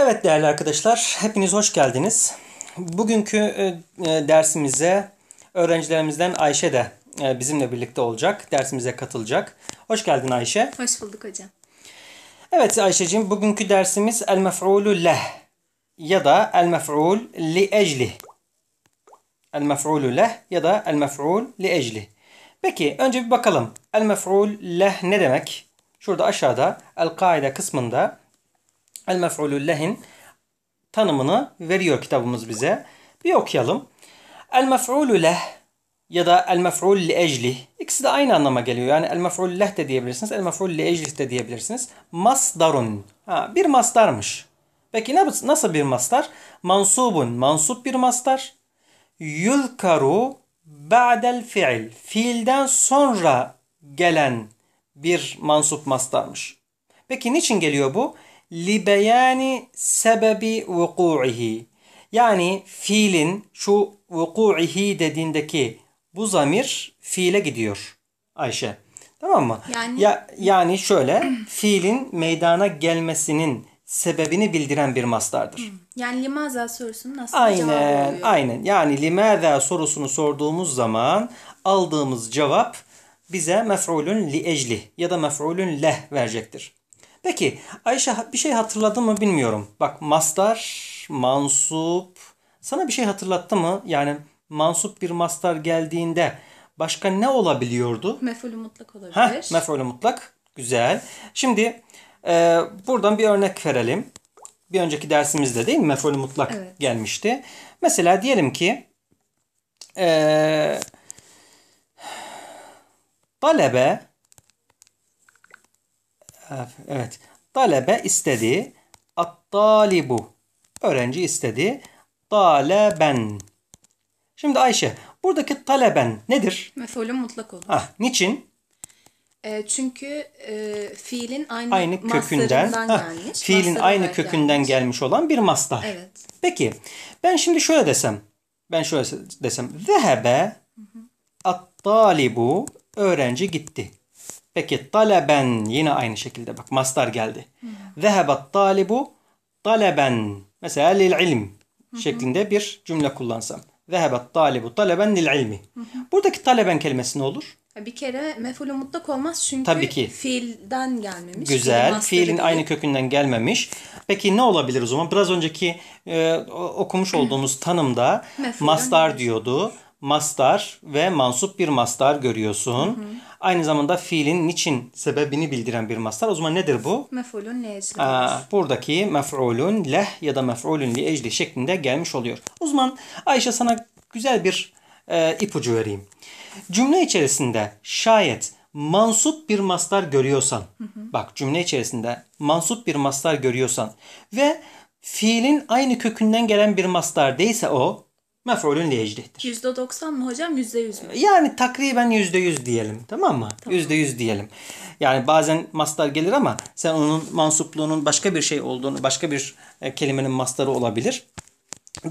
Evet değerli arkadaşlar, hepiniz hoş geldiniz. Bugünkü e, e, dersimize öğrencilerimizden Ayşe de e, bizimle birlikte olacak, dersimize katılacak. Hoş geldin Ayşe. Hoş bulduk hocam. Evet Ayşe'cim, bugünkü dersimiz el mef'ulü leh ya da el mef'ul li ecli. El mef'ulü leh ya da el mef'ul li ecli. Peki önce bir bakalım. El mef'ul leh ne demek? Şurada aşağıda el kaide kısmında el mef'ulü lehin tanımını veriyor kitabımız bize. Bir okuyalım. El mef'ulü leh ya da el mef'ul li eclih. İkisi de aynı anlama geliyor. Yani el mef'ul leh de diyebilirsiniz. El mef'ul li eclih de diyebilirsiniz. Masdarun. Ha, bir masdarmış. Peki nasıl bir mastar? Mansubun. Mansup bir mastar. Yülkaru ba'del fiil. Fiilden sonra gelen bir mansup mastarmış. Peki niçin geliyor bu? li beyani sebebi vuku'ihi. Yani fiilin şu vuku'ihi dediğindeki bu zamir fiile gidiyor Ayşe. Tamam mı? Yani, ya, yani şöyle fiilin meydana gelmesinin sebebini bildiren bir mastardır. Hmm. Yani limaza sorusunun aslında aynen, cevabı Aynen. Yani limaza sorusunu sorduğumuz zaman aldığımız cevap bize mef'ulün li ecli ya da mef'ulün leh verecektir. Peki Ayşe bir şey hatırladı mı bilmiyorum. Bak mastar, mansup. Sana bir şey hatırlattı mı? Yani mansup bir mastar geldiğinde başka ne olabiliyordu? Mef'ulü mutlak olabilir. Heh, mef'ulü mutlak. Güzel. Şimdi e, buradan bir örnek verelim. Bir önceki dersimizde değil mi? Mef'ulü mutlak evet. gelmişti. Mesela diyelim ki e, talebe Evet. Talebe istedi. At-talibu. Öğrenci istedi. Taleben. Şimdi Ayşe, buradaki taleben nedir? Mef'ulün mutlak olur. Ah, niçin? E, çünkü e, fiilin aynı, aynı kökünden ha, ah, gelmiş. Fiilin aynı kökünden gelmiş. gelmiş olan bir mastar. Evet. Peki ben şimdi şöyle desem. Ben şöyle desem. Zehebe at-talibu öğrenci gitti. Peki taleben yine aynı şekilde bak mastar geldi. Zehebat hmm. talibu taleben mesela lil ilim şeklinde bir cümle kullansam. Zehebat talibu taleben lil ilmi. Buradaki taleben kelimesi ne olur? Bir kere mefulü mutlak olmaz çünkü Tabii ki. fiilden gelmemiş. Güzel. Fiilin aynı kökünden gelmemiş. Peki ne olabilir o zaman? Biraz önceki e, okumuş olduğumuz tanımda Mefulden mastar diyordu. Mastar ve mansup bir mastar görüyorsun. Hı hı. Aynı zamanda fiilin niçin sebebini bildiren bir mastar. O zaman nedir bu? Mef'ulun leh'sidir. Buradaki mef'ulun leh ya da mef'ulun li ecli şeklinde gelmiş oluyor. Uzman Ayşe sana güzel bir e, ipucu vereyim. Cümle içerisinde şayet mansup bir mastar görüyorsan, hı hı. bak cümle içerisinde mansup bir mastar görüyorsan ve fiilin aynı kökünden gelen bir mastar değilse o, mef'ulün leyecdihtir. %90 mı hocam %100 mü? Yani takriben %100 diyelim tamam mı? Tamam. %100 diyelim. Yani bazen mastar gelir ama sen onun mansupluğunun başka bir şey olduğunu, başka bir e, kelimenin mastarı olabilir.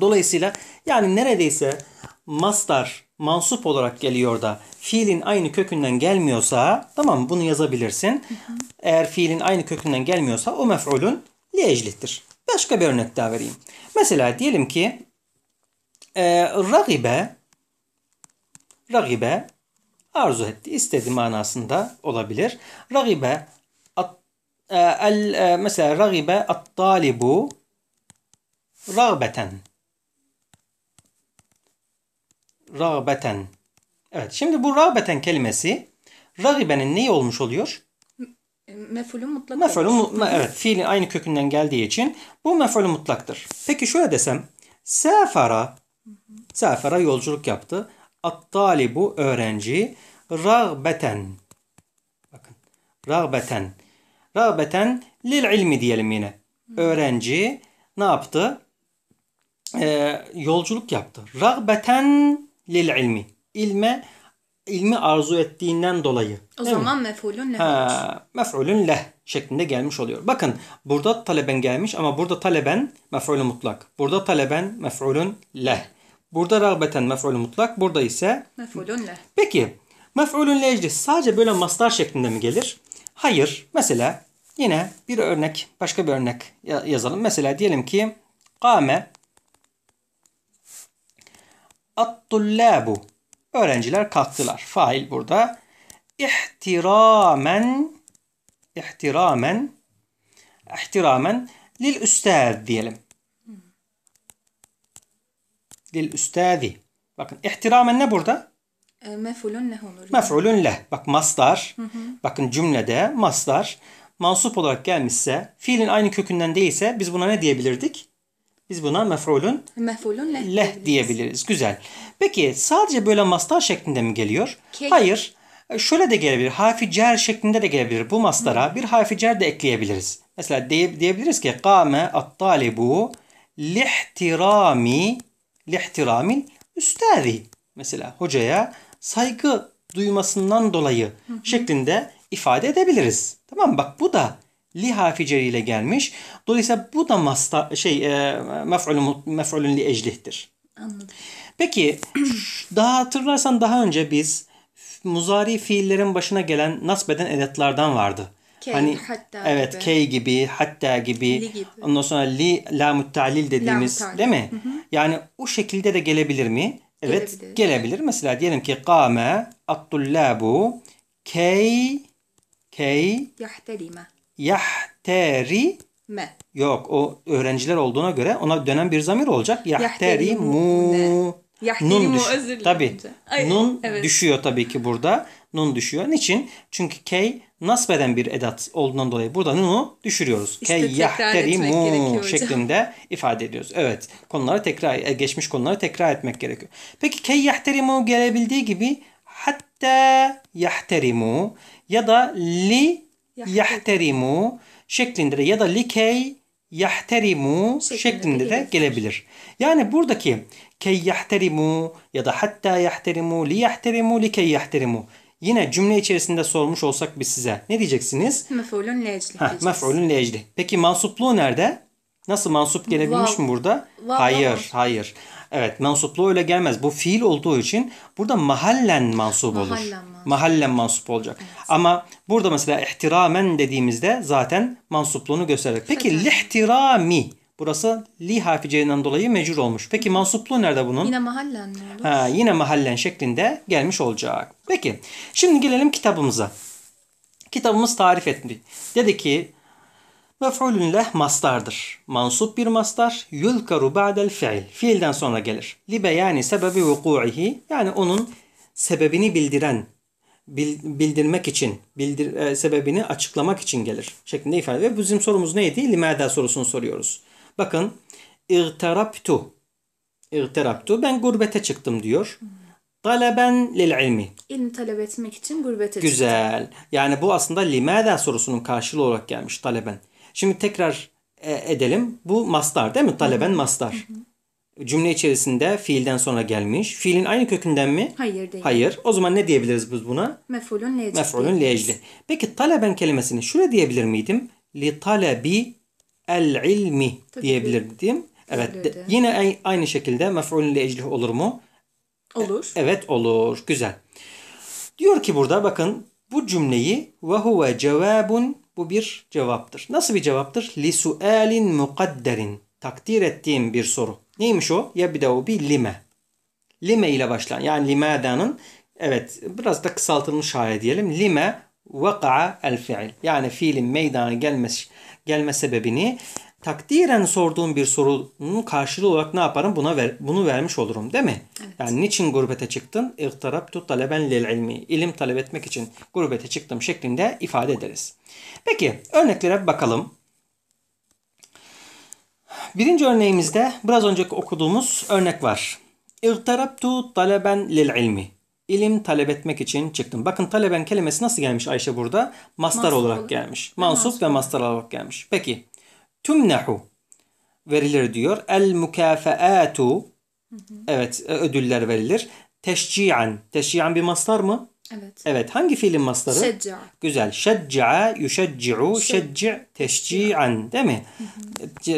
Dolayısıyla yani neredeyse mastar mansup olarak geliyor da fiilin aynı kökünden gelmiyorsa tamam bunu yazabilirsin. Hı hı. Eğer fiilin aynı kökünden gelmiyorsa o mef'ulün leyeclittir. Başka bir örnek daha vereyim. Mesela diyelim ki e, ragibe ragibe arzu etti, istedi manasında olabilir. Ragibe at, e, el, e, mesela ragibe at-talibu ragbeten ragbeten Evet şimdi bu rağbeten kelimesi ragibenin neyi olmuş oluyor? Mefulü mutlak. Mefulü mutlak. Evet fiilin aynı kökünden geldiği için bu mefulü mutlaktır. Peki şöyle desem. Sefara Sefere yolculuk yaptı. At-talibu öğrenci. Rağbeten. Bakın. Rağbeten. Rağbeten lil ilmi diyelim yine. Hı. Öğrenci ne yaptı? Ee, yolculuk yaptı. Rağbeten lil ilmi. İlme ilmi arzu ettiğinden dolayı. O zaman mi? mef'ulün leh. Ha, mef'ulün leh şeklinde gelmiş oluyor. Bakın burada taleben gelmiş ama burada taleben mef'ulü mutlak. Burada taleben mef'ulün leh. Burada rağbeten mef'ulü mutlak. Burada ise mef'ulünle. Peki mef'ulünle ecdi sadece böyle mastar şeklinde mi gelir? Hayır. Mesela yine bir örnek başka bir örnek yazalım. Mesela diyelim ki kame at Öğrenciler kalktılar. Fail burada. İhtiramen ihtiramen ihtiramen lil üstad diyelim lil üstazi. Bakın ihtiramen ne burada? Ee, mef'ulun lehu. Mef'ulun leh. Bak maslar. Hı hı. Bakın cümlede maslar mansup olarak gelmişse, fiilin aynı kökünden değilse biz buna ne diyebilirdik? Biz buna mef'ulun mef'ulun leh, leh diyebiliriz. Güzel. Peki sadece böyle mastar şeklinde mi geliyor? Kek. Hayır. Şöyle de gelebilir. Harfi cer şeklinde de gelebilir. Bu maslara bir harfi cer de ekleyebiliriz. Mesela diye, diyebiliriz ki kâme at-talibu lihtirami lihtiramil üstadi. Mesela hocaya saygı duymasından dolayı şeklinde ifade edebiliriz. Tamam mı? Bak bu da li harfi ile gelmiş. Dolayısıyla bu da masta, şey e, mef'ulun mef'ulun li eclihtir. Anladım. Peki daha hatırlarsan daha önce biz muzari fiillerin başına gelen nasbeden edatlardan vardı hani hatta evet K gibi, hatta gibi. Li gibi. Ondan sonra li lamut talil dediğimiz lam değil mi? Hı hı. Yani o şekilde de gelebilir mi? Evet, gelebilir. gelebilir. Mesela diyelim ki kâme at-tullâbu key key yahterime. Yahteri me. Yok o öğrenciler olduğuna göre ona dönen bir zamir olacak. Yahterimu. Nun düş Tabii. Ay, nun evet. düşüyor tabii ki burada. Nun düşüyor. Niçin? Çünkü key nasbeden bir edat olduğundan dolayı burada nunu düşürüyoruz. İşte Keyyahterimun şeklinde ifade ediyoruz. Evet konuları tekrar e, geçmiş konuları tekrar etmek gerekiyor. Peki keyyahterimu gelebildiği gibi hatta yahterimu ya da li yahterimu şeklinde de ya da li likey yahterimu şeklinde, şeklinde de gelebilir. Yani buradaki key yahterimu ya da hatta yahterimu li yahterimu li likey yahterimu Yine cümle içerisinde sormuş olsak biz size ne diyeceksiniz? Mef'ulün leecli. Ha, mef'ulün leecli. Peki mansupluğu nerede? Nasıl mansup gelebilmiş wow. mi burada? Wow. Hayır, hayır. Evet, mansupluğu öyle gelmez. Bu fiil olduğu için burada mahallen mansup mahallen olur. Mansup. Mahallen mansup olacak. Evet. Ama burada mesela ihtiramen dediğimizde zaten mansupluğunu gösterir. Peki lihtirami Burası li harfi dolayı mecbur olmuş. Peki mansupluğu nerede bunun? Yine mahallen mi? Ha, yine mahallen şeklinde gelmiş olacak. Peki şimdi gelelim kitabımıza. Kitabımız tarif etti. Dedi ki Mef'ulün leh mastardır. Mansup bir mastar. Yülkaru ba'del fiil. Fiilden sonra gelir. Libe yani sebebi vuku'ihi. Yani onun sebebini bildiren, bildirmek için, bildir, e, sebebini açıklamak için gelir şeklinde ifade. Ve bizim sorumuz neydi? Limada sorusunu soruyoruz. Bakın irteraptu. İrteraptu. Ben gurbete çıktım diyor. Taleben lil ilmi. İlim talep etmek için gurbete Güzel. çıktım. Güzel. Yani bu aslında limada sorusunun karşılığı olarak gelmiş taleben. Şimdi tekrar e, edelim. Bu mastar değil mi? Taleben mastar. cümle içerisinde fiilden sonra gelmiş. Fiilin aynı kökünden mi? Hayır değil. Hayır. O zaman ne diyebiliriz biz buna? Mef'ulun leyecli. Mef'ulun leyecli. Peki taleben kelimesini şöyle diyebilir miydim? Li talebi el ilmi Tabii diyebilirdim. Evet. De, yine aynı şekilde mef'ulün li olur mu? Olur. E, evet olur. Güzel. Diyor ki burada bakın bu cümleyi ve huve cevabun bu bir cevaptır. Nasıl bir cevaptır? Li sualin mukadderin. Takdir ettiğim bir soru. Neymiş o? Ya bir de o bir lime. Lime ile başlayan yani limadanın evet biraz da kısaltılmış hali diyelim. Lime vaka'a el fiil. Yani fiilin meydana gelmesi gelme sebebini takdiren sorduğum bir sorunun karşılığı olarak ne yaparım buna ver, bunu vermiş olurum değil mi? Evet. Yani niçin gurbete çıktın? İhtarabtu taleben lil ilmi. İlim talep etmek için gurbete çıktım şeklinde ifade ederiz. Peki örneklere bakalım. Birinci örneğimizde biraz önce okuduğumuz örnek var. İhtarabtu taleben lil ilmi ilim talep etmek için çıktım. Bakın taleben kelimesi nasıl gelmiş Ayşe burada? Mastar Masruf. olarak gelmiş. Mansup ve mastar olarak gelmiş. Peki. Tümnehu verilir diyor. El mukafaatu evet ödüller verilir. Teşci'an. Teşci'an bir mastar mı? Evet. Evet. Hangi fiilin masları? Şecca. Güzel. Şecca, yuşecci'u, şecci, teşci'an değil mi?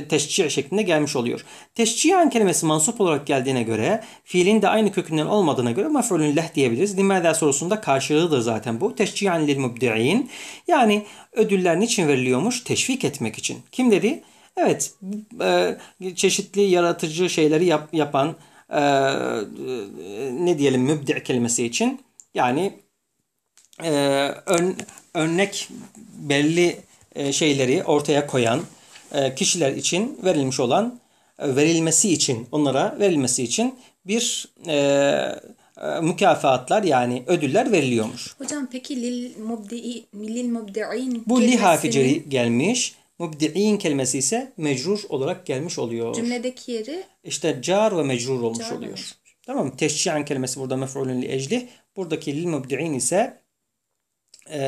Teşci' şeklinde gelmiş oluyor. Teşci'an kelimesi mansup olarak geldiğine göre fiilin de aynı kökünden olmadığına göre mef'ulün leh diyebiliriz. Limada sorusunda karşılığıdır zaten bu. Teşci'an lil mübdi'in. Yani ödüller niçin veriliyormuş? Teşvik etmek için. kim dedi? Evet. E, çeşitli yaratıcı şeyleri yap, yapan e, e, ne diyelim mübdi' kelimesi için yani e, ön, örnek belli e, şeyleri ortaya koyan e, kişiler için verilmiş olan e, verilmesi için onlara verilmesi için bir e, e mükafatlar yani ödüller veriliyormuş. Hocam peki lil mubdi'i lil mubdi'in Bu li harfi gelmiş. Mubdi'in kelimesi ise mecrur olarak gelmiş oluyor. Cümledeki yeri işte car ve mecrur olmuş car oluyor. Mecrur. Tamam mı? Teşci'an kelimesi burada mef'ulun li eclih. Buradaki lil mübdi'in ise e,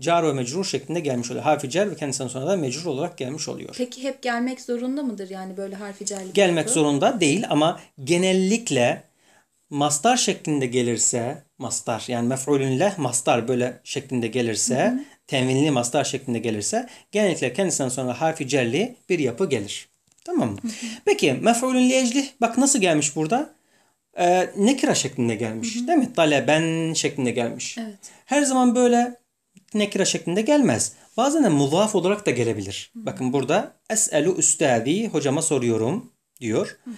car ve mecrur şeklinde gelmiş oluyor. Harfi cer ve kendisinden sonra da mecrur olarak gelmiş oluyor. Peki hep gelmek zorunda mıdır yani böyle harfi cerlik? Gelmek yapı? zorunda değil ama genellikle mastar şeklinde gelirse mastar yani mef'ulün leh mastar böyle şeklinde gelirse hı hı. tenvinli mastar şeklinde gelirse genellikle kendisinden sonra harfi cerli bir yapı gelir. Tamam mı? Peki mef'ulün lejlih bak nasıl gelmiş burada? e, ee, nekira şeklinde gelmiş. Hı hı. Değil mi? Taleben şeklinde gelmiş. Evet. Her zaman böyle nekira şeklinde gelmez. Bazen de muzaf olarak da gelebilir. Hı hı. Bakın burada eselu üstadi hocama soruyorum diyor. Hı hı.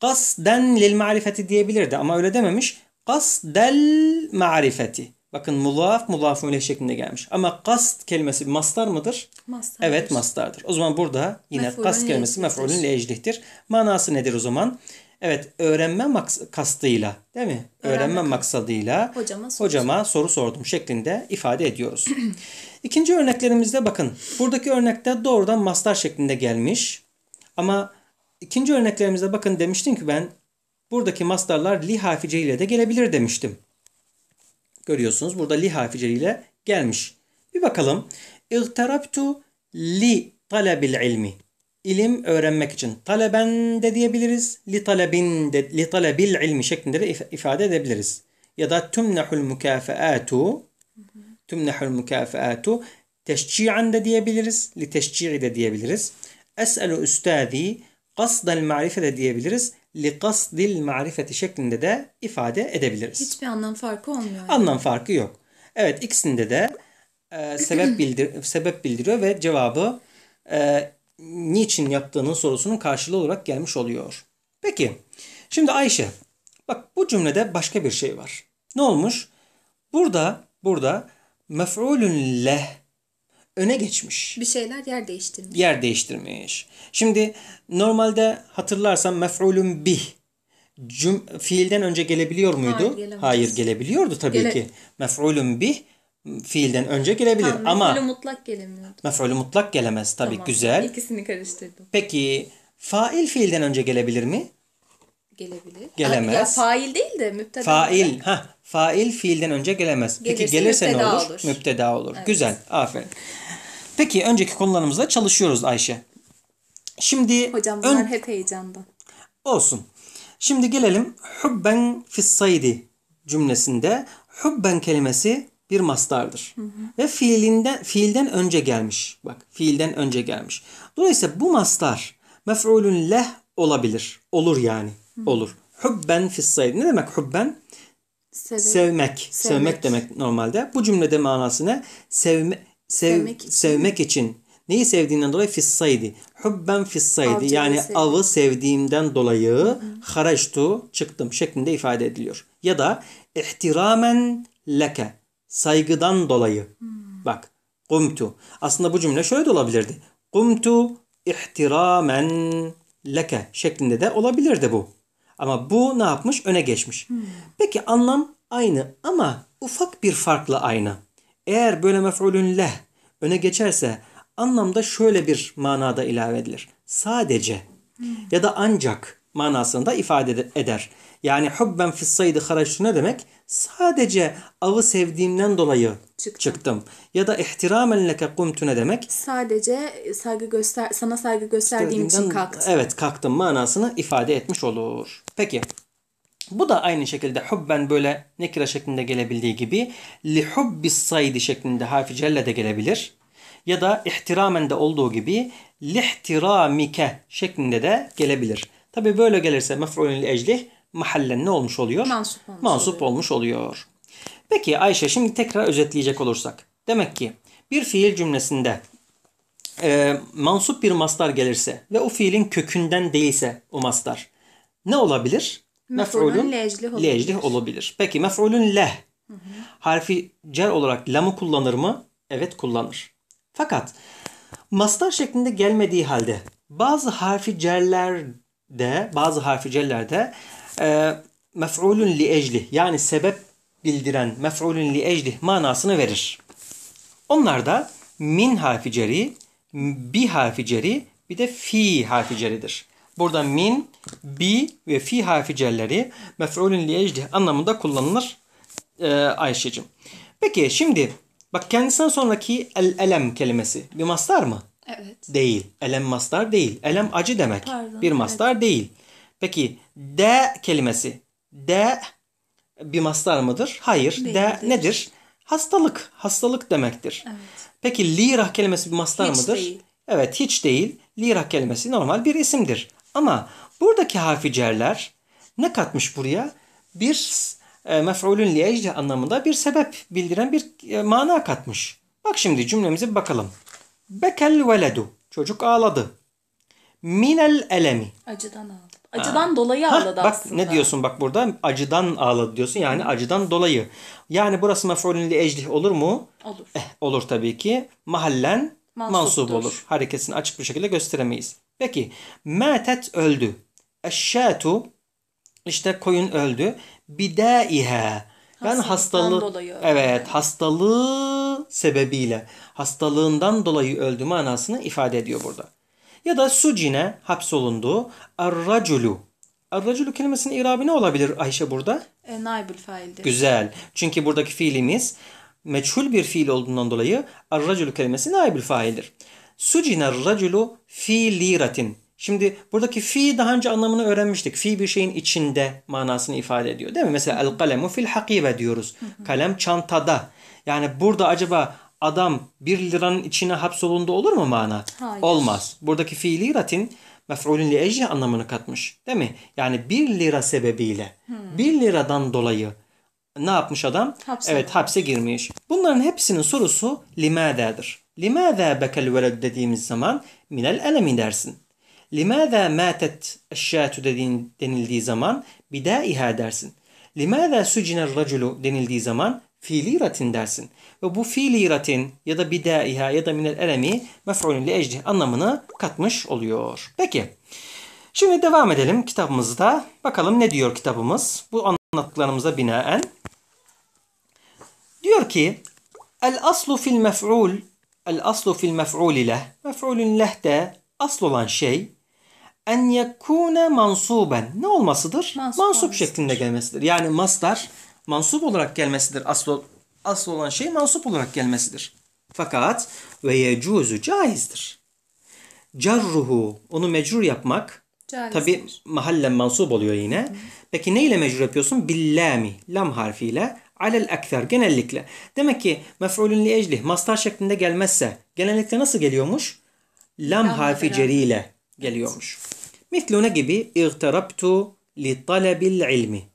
Kasden lil marifeti diyebilirdi ama öyle dememiş. Kasdel marifeti. Bakın muzaf muzaf öyle şeklinde gelmiş. Ama kast kelimesi mastar mıdır? Mastardır. Evet mastardır. O zaman burada yine mef'ulün kast kelimesi mef'ulün leeclihtir. Manası nedir o zaman? Evet öğrenme maks- kastıyla değil mi? Öğrenme, öğrenme maksadıyla hocama soru, hocama soru sordum şeklinde ifade ediyoruz. İkinci örneklerimizde bakın buradaki örnekte doğrudan mastar şeklinde gelmiş. Ama ikinci örneklerimizde bakın demiştim ki ben buradaki mastarlar li harficeliyle de gelebilir demiştim. Görüyorsunuz burada li harficeliyle gelmiş. Bir bakalım. İğterabtu li talabil ilmi ilim öğrenmek için. Taleben de diyebiliriz. Li talebin de, li talebil ilmi şeklinde de ifade edebiliriz. Ya da tümnehul mükafaatu tümnehul mükafaatu teşci'an de diyebiliriz. Li teşci'i de diyebiliriz. Es'elu üstazi kasdel marife de diyebiliriz. Li kasdil marifeti şeklinde de ifade edebiliriz. Hiçbir anlam farkı olmuyor. Anlam farkı yok. Evet ikisinde de e, sebep bildir sebep bildiriyor ve cevabı e, niçin yaptığının sorusunun karşılığı olarak gelmiş oluyor. Peki şimdi Ayşe bak bu cümlede başka bir şey var. Ne olmuş? Burada burada mef'ulün leh öne geçmiş. Bir şeyler yer değiştirmiş. Yer değiştirmiş. Şimdi normalde hatırlarsan mef'ulün bih Cüm, fiilden önce gelebiliyor muydu? Hayır, Hayır gelebiliyordu tabii Gele... ki. Mef'ulün bih fiilden önce gelebilir tamam, ama mef'ulü mutlak gelemiyor. Mef'ulü mutlak gelemez tabii tamam. güzel. İkisini karıştırdım. Peki fail fiilden önce gelebilir mi? Gelebilir. Gelemez. Ya fail değil de müpteda. Fail. Ha, fail fiilden önce gelemez. Gelirse Peki gelirse ne olur? olur? Müpteda olur. Evet. Güzel. Aferin. Peki önceki konularımızda çalışıyoruz Ayşe. Şimdi Hocam bunlar ön... hep heyecandan. Olsun. Şimdi gelelim hubben fissaydi cümlesinde hubben kelimesi bir mastardır. Hı hı. Ve fiilinden fiilden önce gelmiş. Bak fiilden önce gelmiş. Dolayısıyla bu mastar mef'ulün leh olabilir. Olur yani. Hı. Olur. hübben fissayd. Ne demek hubben? Sevmek. Sevmek. Sevmek demek normalde. Bu cümlede manası ne? Sevme, sev, sevmek, için. sevmek için. Neyi sevdiğinden dolayı fissaydi. hübben fissaydi. Avcını yani sevdim. avı sevdiğimden dolayı Hı. haraçtu çıktım şeklinde ifade ediliyor. Ya da ihtiramen leke Saygıdan dolayı. Hmm. Bak. Kumtu. Aslında bu cümle şöyle de olabilirdi. Kumtu ihtiramen leke şeklinde de olabilirdi bu. Ama bu ne yapmış? Öne geçmiş. Hmm. Peki anlam aynı ama ufak bir farklı aynı. Eğer böyle mef'ulün leh öne geçerse anlamda şöyle bir manada ilave edilir. Sadece hmm. ya da ancak manasında ifade eder. Yani hubben fissaydı haraçtu ne demek? Sadece avı sevdiğimden dolayı çıktım. çıktım. Ya da ihtiramen leke kumtu ne demek? Sadece saygı göster sana saygı gösterdiğim için kalktım. Evet kalktım manasını ifade etmiş olur. Peki bu da aynı şekilde hubben böyle nekira şeklinde gelebildiği gibi li hubbis saydi şeklinde harfi celle de gelebilir. Ya da ihtiramen de olduğu gibi lihtiramike şeklinde de gelebilir. Tabi böyle gelirse mef'ulün li eclih mahallen ne olmuş oluyor? Mansup olmuş, Mansup olmuş oluyor. Peki Ayşe şimdi tekrar özetleyecek olursak. Demek ki bir fiil cümlesinde e, mansup bir mastar gelirse ve o fiilin kökünden değilse o mastar ne olabilir? Mef'ulun lejlih olabilir. Lejlih olabilir. Peki mef'ulun leh hı hı. harfi cer olarak lamı kullanır mı? Evet kullanır. Fakat mastar şeklinde gelmediği halde bazı harfi cerlerde bazı harfi cerlerde e, ee, mef'ulun li eclih yani sebep bildiren mef'ulun li eclih manasını verir. Onlar da min harfi bi harfi ceri, bir de fi harfi ceridir. Burada min, bi ve fi harfi cerleri mef'ulün li eclih anlamında kullanılır e, Ayşe'cim. Peki şimdi bak kendisinden sonraki el elem kelimesi bir mastar mı? Evet. Değil. Elem mastar değil. Elem acı demek. Pardon, bir mastar evet. değil. Peki de kelimesi de bir mastar mıdır? Hayır. Değildir. De nedir? Hastalık. Hastalık demektir. Evet. Peki lira kelimesi bir mastar hiç mıdır? Değil. Evet hiç değil. Lira kelimesi normal bir isimdir. Ama buradaki harficerler ne katmış buraya? Bir e, mef'ulün liyecde anlamında bir sebep bildiren bir e, mana katmış. Bak şimdi cümlemize bakalım. Bekel veledu. Çocuk ağladı. Minel elemi. Acıdan ağladı. Acıdan ha. dolayı ağladı ha, bak, aslında. Ne diyorsun bak burada acıdan ağladı diyorsun yani Hı. acıdan dolayı. Yani burası mef'ulün li eclih olur mu? Olur. Eh, olur tabii ki. Mahallen mansub, mansub olur. Hareketini açık bir şekilde gösteremeyiz. Peki metet öldü. Eşşatu işte koyun öldü. Bide ihe. ben hastalığı dolayı evet hastalığı sebebiyle hastalığından dolayı öldü manasını ifade ediyor burada ya da sucine hapsolundu. Arraculu. Arraculu kelimesinin irabı ne olabilir Ayşe burada? E, naibül faildir. Güzel. Çünkü buradaki fiilimiz meçhul bir fiil olduğundan dolayı arraculu kelimesi naibül faildir. Sucine raculu fi liratin. Şimdi buradaki fi daha önce anlamını öğrenmiştik. Fi bir şeyin içinde manasını ifade ediyor değil mi? Mesela el kalemu fil hakive diyoruz. Kalem çantada. Yani burada acaba adam 1 liranın içine hapsolundu olur mu mana? Hayır. Olmaz. Buradaki fiili Latin mef'ulün li ecri anlamını katmış. Değil mi? Yani 1 lira sebebiyle. Hmm. liradan dolayı ne yapmış adam? Hapse. Evet hapse girmiş. Bunların hepsinin sorusu limade'dir. Limada bekel veled dediğimiz zaman minel elemi dersin. Limada matet eşşatu denildiği zaman bidaiha dersin. Limada suciner raculu denildiği zaman fiili ratin dersin. Ve bu fiili ratin ya da bidaiha ya da minel elemi mef'ulün li eclih anlamını katmış oluyor. Peki. Şimdi devam edelim kitabımızda. Bakalım ne diyor kitabımız? Bu anlattıklarımıza binaen. Diyor ki El aslu fil mef'ul El aslu fil mef'ul leh Mef'ulün leh de asıl olan şey en yekune mansuben. Ne olmasıdır? Mansup, Mansup şeklinde gelmesidir. Yani mastar mansup olarak gelmesidir. Asıl, asıl olan şey mansup olarak gelmesidir. Fakat ve yecuzu caizdir. Carruhu onu mecrur yapmak caizdir. tabi mahallen mansup oluyor yine. Hı. Peki ne ile mecrur yapıyorsun? Billami lam harfiyle alel ekfer genellikle. Demek ki mef'ulün li eclih mastar şeklinde gelmezse genellikle nasıl geliyormuş? Lam, lam harfi ceriyle geliyormuş. Evet. Mitlune gibi irtarabtu li talebil ilmi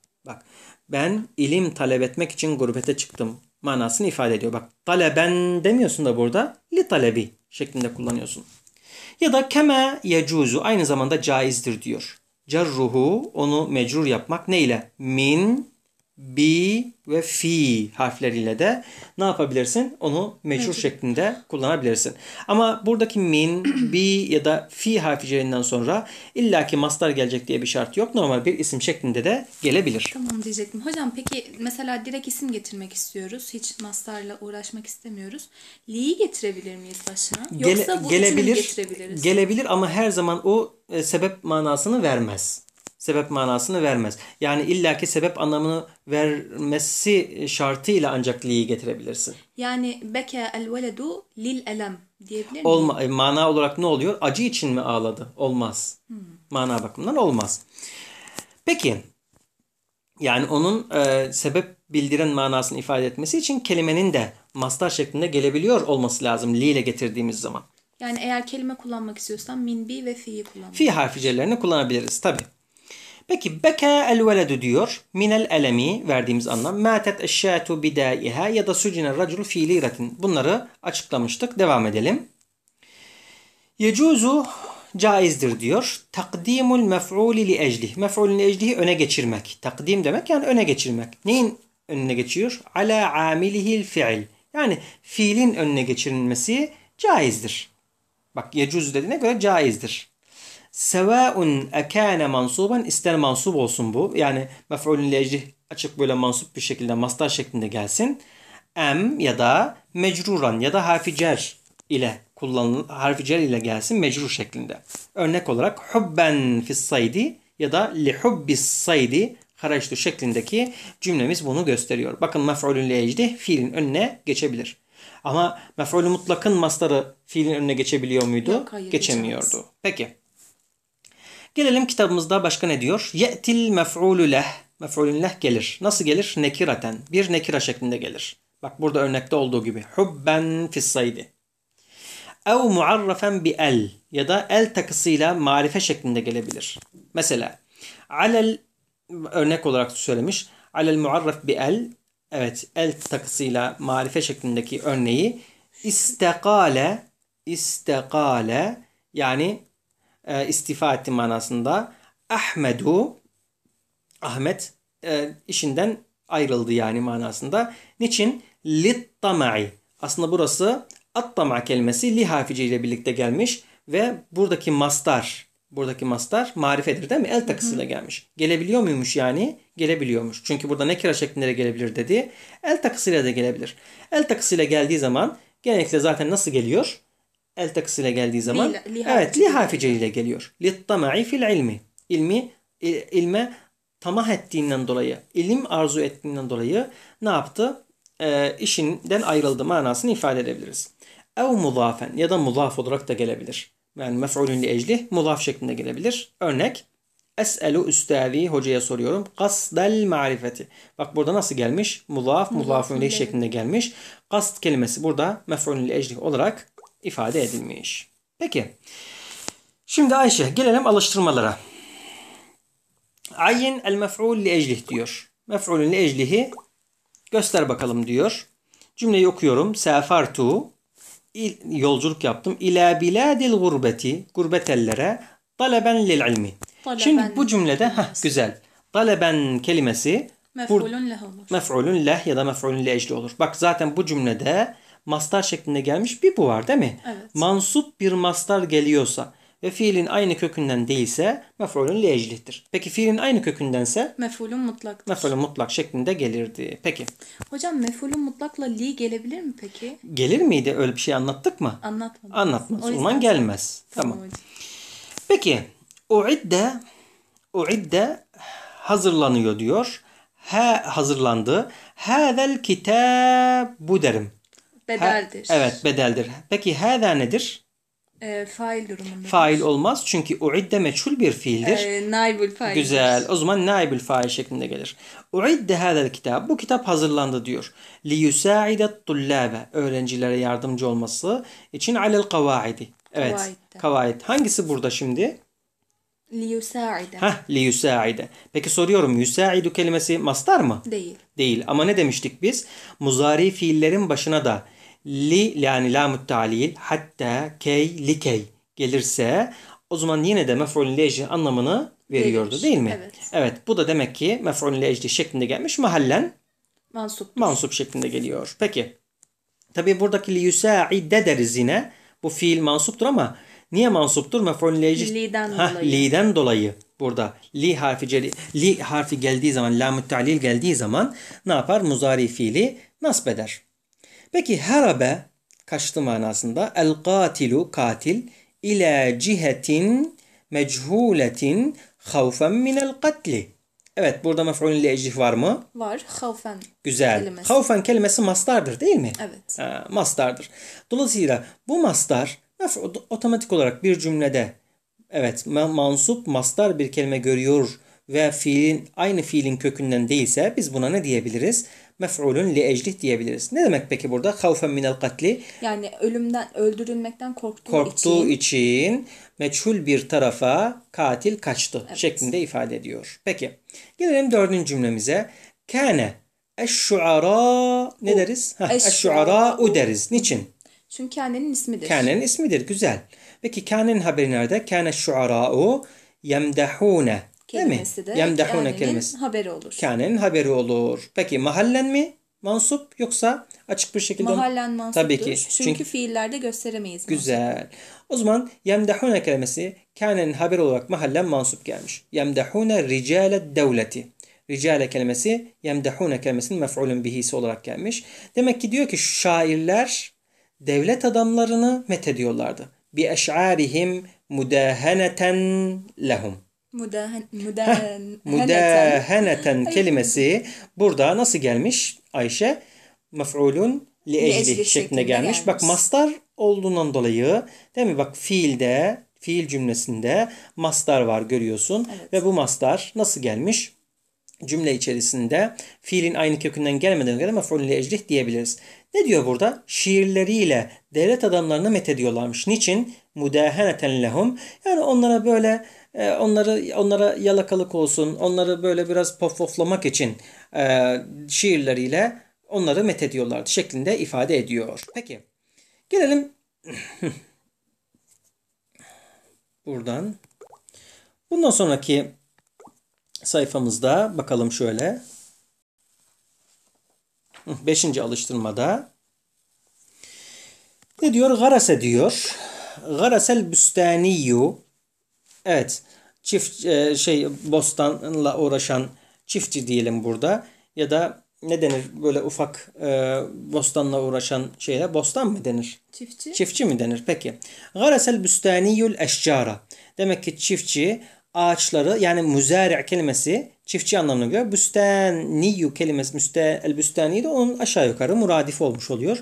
ben ilim talep etmek için gurbete çıktım manasını ifade ediyor. Bak taleben demiyorsun da burada li talebi şeklinde kullanıyorsun. Ya da keme yecuzu aynı zamanda caizdir diyor. Cerruhu onu mecrur yapmak neyle? Min bi ve fi harfleriyle de ne yapabilirsin? Onu meşhur şeklinde kullanabilirsin. Ama buradaki min, bi ya da fi harflerinden sonra illaki mastar gelecek diye bir şart yok. Normal bir isim şeklinde de gelebilir. Tamam diyecektim. Hocam peki mesela direkt isim getirmek istiyoruz. Hiç mastarla uğraşmak istemiyoruz. Li'yi getirebilir miyiz başına? Yoksa Gele, bu gelebilir, getirebiliriz? Gelebilir ama her zaman o e, sebep manasını vermez sebep manasını vermez. Yani illaki sebep anlamını vermesi şartıyla ancak li'yi getirebilirsin. Yani beke el veledu lil elem diyebilir miyim? Olma, e, mana olarak ne oluyor? Acı için mi ağladı? Olmaz. Hmm. Mana bakımından olmaz. Peki yani onun e, sebep bildiren manasını ifade etmesi için kelimenin de mastar şeklinde gelebiliyor olması lazım li ile getirdiğimiz zaman. Yani eğer kelime kullanmak istiyorsan min, bi ve fi'yi kullan. Fi harfi kullanabiliriz tabi. Peki beka el veledu diyor. Minel elemi verdiğimiz anlam. Mâtet eşşâtu bidâiha ya da sucine racul fi liratin. Bunları açıklamıştık. Devam edelim. Yecuzu caizdir diyor. Takdimul mef'uli li eclih. Mef'ulün eclihi öne geçirmek. Takdim demek yani öne geçirmek. Neyin önüne geçiyor? Ala amilihil fiil. Yani fiilin önüne geçirilmesi caizdir. Bak yecuzu dediğine göre caizdir. Sevaun ekane mansuban ister mansub olsun bu. Yani mef'ulün lecih açık böyle mansup bir şekilde mastar şeklinde gelsin. Em ya da mecruran ya da harfi cer ile kullanıl harfi cer ile gelsin mecrur şeklinde. Örnek olarak hubben fis ya da li hubbis saydi haraçtu şeklindeki cümlemiz bunu gösteriyor. Bakın mef'ulün lecih fiilin önüne geçebilir. Ama mef'ulü mutlakın mastarı fiilin önüne geçebiliyor muydu? Yok, hayır, Geçemiyordu. Geçemez. Peki. Gelelim kitabımızda başka ne diyor? Ye'til mef'ulü leh. Mef'ulün leh gelir. Nasıl gelir? Nekiraten. Bir nekira şeklinde gelir. Bak burada örnekte olduğu gibi. Hubben fissaydi. Ev muarrafen bi el ya da el takısıyla marife şeklinde gelebilir. Mesela alel örnek olarak söylemiş. Alel muarraf bi el evet el takısıyla marife şeklindeki örneği istekale istekale yani e, istifa etti manasında. Ahmedu Ahmet e, işinden ayrıldı yani manasında. Niçin? Littamai. Aslında burası attama kelimesi li harficiyle birlikte gelmiş ve buradaki mastar buradaki mastar marifedir değil mi? El takısıyla gelmiş. Gelebiliyor muymuş yani? Gelebiliyormuş. Çünkü burada nekira şeklinde de gelebilir dedi. El takısıyla da gelebilir. El takısıyla geldiği zaman genellikle zaten nasıl geliyor? el takısıyla geldiği zaman li, li evet li harficeliyle geliyor. Li tama'i fil ilmi. İlmi il, ilme tamah ettiğinden dolayı, ilim arzu ettiğinden dolayı ne yaptı? E, işinden ayrıldı manasını ifade edebiliriz. Ev muzafen ya da muzaf olarak da gelebilir. Yani mef'ulün li eclih muzaf şeklinde gelebilir. Örnek Es'elu üstavi hocaya soruyorum. Kasdel marifeti. Bak burada nasıl gelmiş? Muzaf, muzafun ileyh şeklinde gelmiş. Kast kelimesi burada mef'ulün li eclih olarak ifade edilmiş. Peki. Şimdi Ayşe gelelim alıştırmalara. Ayin el mef'ul li eclih diyor. Mef'ulün li eclihi göster bakalım diyor. Cümleyi okuyorum. Sefertu yolculuk yaptım. İla biladil gurbeti gurbetellere taleben lil ilmi. Taleben. Şimdi bu cümlede heh, güzel. Taleben kelimesi mef'ulün leh olur. Mef'ulün leh ya da mef'ulün li ecli olur. Bak zaten bu cümlede mastar şeklinde gelmiş bir bu var değil mi? Evet. Mansup bir mastar geliyorsa ve fiilin aynı kökünden değilse mef'ulun lejlihtir. Peki fiilin aynı kökündense mef'ulun mutlaktır. Mef'ulun mutlak şeklinde gelirdi. Peki. Hocam mef'ulun mutlakla li gelebilir mi peki? Gelir miydi? Öyle bir şey anlattık mı? Anlatmadım. Anlatmaz. O zaman gelmez. Tamam. tamam. Peki uidde uidde hazırlanıyor diyor. Ha hazırlandı. Hazel kitab bu derim. Bedeldir. Ha, evet bedeldir. Peki hâdâ nedir? E, fail durumunda. Fail olmaz çünkü uidde meçhul bir fiildir. E, naibül fail. Güzel. O zaman naibül fail şeklinde gelir. Uidde hadel kitap. Bu kitap hazırlandı diyor. Li yusaidet tullabe. Öğrencilere yardımcı olması için alel kavâidi. Evet. Kavâid. Hangisi burada şimdi? Li yusaide. Heh, li Peki soruyorum yusaidu kelimesi mastar mı? Değil. Değil ama ne demiştik biz? Muzari fiillerin başına da li yani la müttalil hatta key likey gelirse o zaman yine de mef'ulün lejli anlamını veriyordu Verilmiş. değil mi? Evet. evet. Bu da demek ki mef'ulün lejli şeklinde gelmiş mahallen mansup mansup şeklinde geliyor. Peki. Tabi buradaki li yusaide deriz yine. Bu fiil mansuptur ama niye mansuptur? Mef'ulün lejli li'den, Heh, dolayı. li'den dolayı. Burada li harfi celi, li harfi geldiği zaman la müttalil geldiği zaman ne yapar? Muzari fiili nasbeder. Peki harabe kaçtı manasında el katilu katil ila cihetin mechuletin havfen minel katli. Evet burada mef'ulün li var mı? Var. Havfen. Güzel. Kelimesi. kelimesi mastardır değil mi? Evet. Ha, mastardır. Dolayısıyla bu mastar otomatik olarak bir cümlede evet mansup mastar bir kelime görüyor ve fiilin aynı fiilin kökünden değilse biz buna ne diyebiliriz? mef'ulun li eclih diyebiliriz. Ne demek peki burada? Havfen minel katli. Yani ölümden, öldürülmekten korktuğu, korktuğu için. için meçhul bir tarafa katil kaçtı evet. şeklinde ifade ediyor. Peki gelelim dördüncü cümlemize. Kâne eşşuara ne u. deriz? Eşşuara u deriz. Niçin? Çünkü kânenin ismidir. Kânenin ismidir. Güzel. Peki kânenin haberi nerede? Kâne u yemdehûne kelimesi de yemdehune kelimesi. haberi olur. Kâne'nin haberi olur. Peki mahallen mi? Mansup yoksa açık bir şekilde mahallen mansup Tabii ki. Çünkü, çünkü fiillerde gösteremeyiz. Güzel. Mansup. O zaman yemdehune kelimesi kâne'nin haberi olarak mahallen mansup gelmiş. Yemdehune ricale devleti. Ricale kelimesi yemdehune kelimesinin mef'ulun bihisi olarak gelmiş. Demek ki diyor ki şairler devlet adamlarını methediyorlardı. Bi eş'arihim mudaheneten lehum. Müdahen, müdahen, kelimesi burada nasıl gelmiş Ayşe? Mef'ulun li ecli şeklinde gelmiş. Bak mastar olduğundan dolayı değil mi? Bak fiilde, fiil cümlesinde mastar var görüyorsun. Evet. Ve bu mastar nasıl gelmiş? Cümle içerisinde fiilin aynı kökünden gelmeden göre mef'ulun li eclih diyebiliriz. Ne diyor burada? Şiirleriyle devlet adamlarını methediyorlarmış. Niçin? Mudaheneten lehum. Yani onlara böyle e, onları onlara yalakalık olsun, onları böyle biraz pofoflamak için e, şiirleriyle onları methediyorlardı şeklinde ifade ediyor. Peki gelelim buradan. Bundan sonraki sayfamızda bakalım şöyle. Beşinci alıştırmada ne diyor? Garase diyor. Garasel büstaniyu. Evet. Çift e, şey bostanla uğraşan çiftçi diyelim burada. Ya da ne denir böyle ufak e, bostanla uğraşan şeyler? Bostan mı denir? Çiftçi. Çiftçi mi denir? Peki. Garasel büstaniyul eşcara. Demek ki çiftçi ağaçları yani müzari kelimesi çiftçi anlamına göre büsteniyu kelimesi müste, el büsteni de onun aşağı yukarı muradif olmuş oluyor.